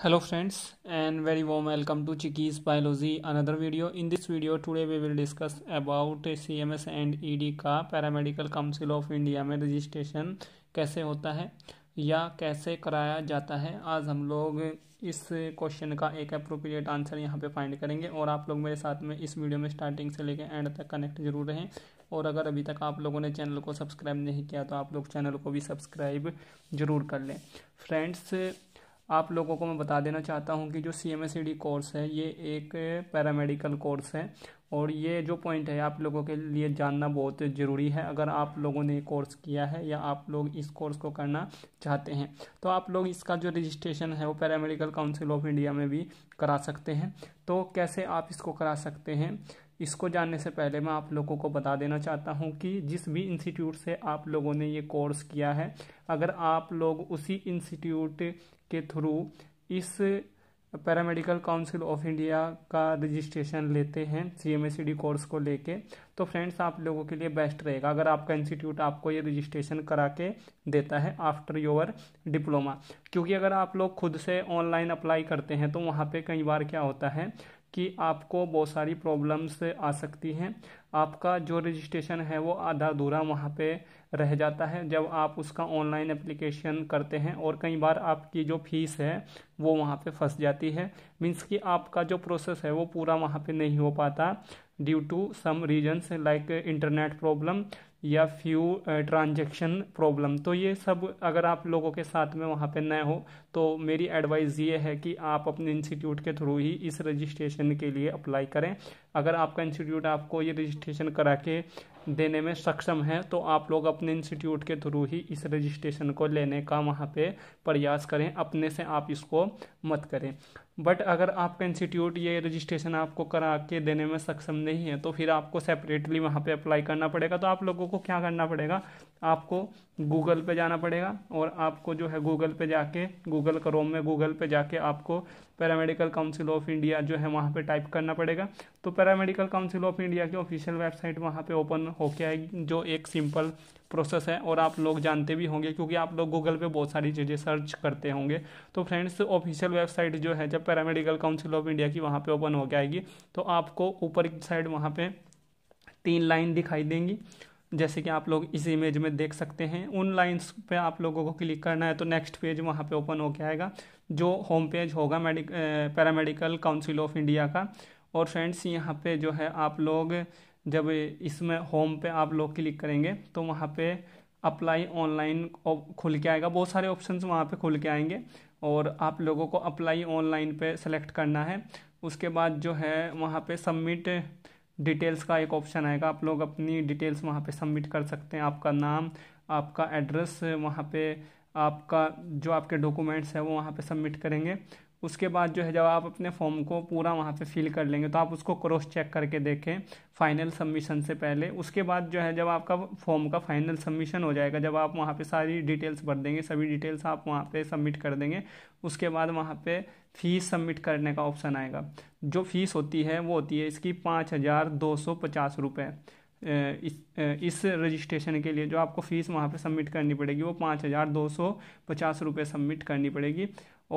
hello friends and very warm welcome to chickies biology another video in this video today we will discuss about cms and ed का paramedical council of India में registration कैसे होता है या कैसे कराया जाता है आज हम लोग इस क्वेश्चन का एक अप्रोप्रिएट आंसर यहाँ पे फाइंड करेंगे और आप लोग मेरे साथ में इस वीडियो में स्टार्टिंग से लेकर एंड तक कनेक्ट जरूर रहें और अगर अभी तक आप लोगों ने चैनल को सब्सक्राइब नहीं किया तो आप लोग चैनल को भी सब्सक्राइब जरूर कर लें फ्रेंड्स आप लोगों को मैं बता देना चाहता हूँ कि जो C M S D course है ये एक पैरामेडिकल कोर्स है और ये जो पॉइंट है आप लोगों के लिए जानना बहुत ज़रूरी है अगर आप लोगों ने कोर्स किया है या आप लोग इस कोर्स को करना चाहते हैं तो आप लोग इसका जो रजिस्ट्रेशन है वो पैरामेडिकल काउंसिल ऑफ इंडिया में भी करा सकते हैं तो कैसे आप इसको करा सकते हैं इसको जानने से पहले मैं आप लोगों को बता देना चाहता हूँ कि जिस भी इंस्टीट्यूट से आप लोगों ने ये कोर्स किया है अगर आप लोग उसी इंस्टीट्यूट के थ्रू इस पैरामेडिकल काउंसिल ऑफ इंडिया का रजिस्ट्रेशन लेते हैं C M C D course को लेके तो फ्रेंड्स आप लोगों के लिए बेस्ट रहेगा अगर आपका इंस्टीट्यूट आपको ये रजिस्ट्रेशन करा के देता है आफ्टर योर डिप्लोमा क्योंकि अगर आप लोग खुद से ऑनलाइन अप्लाई करते हैं तो वहाँ पे कई बार क्या होता है कि आपको बहुत सारी प्रॉब्लम्स आ सकती हैं आपका जो रजिस्ट्रेशन है वो आधा अधूरा वहाँ पे रह जाता है जब आप उसका ऑनलाइन एप्लीकेशन करते हैं और कई बार आपकी जो फीस है वो वहाँ पे फंस जाती है मीन्स कि आपका जो प्रोसेस है वो पूरा वहाँ पे नहीं हो पाता due to some reasons like internet problem या फ्यू ट्रांजेक्शन प्रॉब्लम तो ये सब अगर आप लोगों के साथ में वहाँ पे नए हो तो मेरी एडवाइस ये है कि आप अपने इंस्टीट्यूट के थ्रू ही इस रजिस्ट्रेशन के लिए अप्लाई करें अगर आपका इंस्टीट्यूट आपको ये रजिस्ट्रेशन करा के देने में सक्षम हैं तो आप लोग अपने इंस्टीट्यूट के थ्रू ही इस रजिस्ट्रेशन को लेने का वहाँ पे प्रयास करें अपने से आप इसको मत करें बट अगर आपका इंस्टीट्यूट ये रजिस्ट्रेशन आपको करा के देने में सक्षम नहीं है तो फिर आपको सेपरेटली वहाँ पे अप्लाई करना पड़ेगा तो आप लोगों को क्या करना पड़ेगा आपको गूगल पे जाना पड़ेगा और आपको जो है गूगल पे जाके गूगल क्रोम में गूगल पे जाके आपको पैरामेडिकल काउंसिल ऑफ इंडिया जो है वहाँ पर टाइप करना पड़ेगा तो पैरामेडिकल काउंसिल ऑफ इंडिया की ऑफिशियल वेबसाइट वहाँ पर ओपन होके आई जो एक सिंपल प्रोसेस है और आप लोग जानते भी होंगे क्योंकि आप लोग गूगल पे बहुत सारी चीज़ें सर्च करते होंगे तो फ्रेंड्स ऑफिशियल वेबसाइट जो है जब पैरामेडिकल काउंसिल ऑफ इंडिया की वहाँ पे ओपन होके आएगी तो आपको ऊपर की साइड वहाँ पे तीन लाइन दिखाई देंगी जैसे कि आप लोग इस इमेज में देख सकते हैं उन लाइन्स पे आप लोगों को क्लिक करना है तो नेक्स्ट पेज वहाँ पे ओपन होके आएगा जो होम पेज होगा medic paramedical council of India का और फ्रेंड्स यहाँ पे जो है आप लोग जब इसमें होम पे आप लोग क्लिक करेंगे तो वहाँ पे अप्लाई ऑनलाइन खुल के आएगा बहुत सारे ऑप्शंस वहाँ पे खुल के आएंगे और आप लोगों को अप्लाई ऑनलाइन पे सेलेक्ट करना है उसके बाद जो है वहाँ पे सबमिट डिटेल्स का एक ऑप्शन आएगा आप लोग अपनी डिटेल्स वहाँ पे सबमिट कर सकते हैं आपका नाम आपका एड्रेस वहाँ पे आपका जो आपके डॉक्यूमेंट्स है वो वहाँ पे सबमिट करेंगे उसके बाद जो है जब आप अपने फॉर्म को पूरा वहाँ पे फिल कर लेंगे तो आप उसको क्रॉस चेक करके देखें फाइनल सबमिशन से पहले उसके बाद जो है जब आपका फॉर्म का फाइनल सबमिशन हो जाएगा जब आप वहाँ पे सारी डिटेल्स भर देंगे सभी डिटेल्स आप वहाँ पे सबमिट कर देंगे उसके बाद वहाँ पे फ़ीस सबमिट करने का ऑप्शन आएगा जो फ़ीस होती है वो होती है इसकी पाँच हज़ार दो सौ पचास रुपये इस इस रजिस्ट्रेशन के लिए जो आपको फ़ीस वहाँ पर सबमिट करनी पड़ेगी वो पाँच हज़ार दो सौ पचास रुपये सबमिट करनी पड़ेगी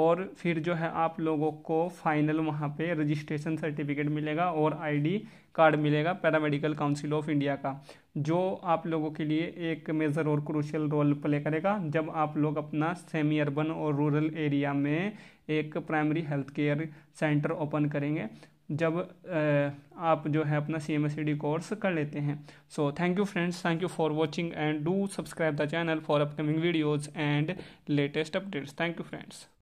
और फिर जो है आप लोगों को फाइनल वहाँ पे रजिस्ट्रेशन सर्टिफिकेट मिलेगा और आईडी कार्ड मिलेगा पैरामेडिकल काउंसिल ऑफ इंडिया का जो आप लोगों के लिए एक मेजर और क्रूशियल रोल प्ले करेगा जब आप लोग अपना सेमी अर्बन और रूरल एरिया में एक primary health care centre open करेंगे जब आप जो है अपना C M S D course कर लेते हैं so thank you friends thank you for watching and do subscribe the channel for upcoming videos and latest updates thank you friends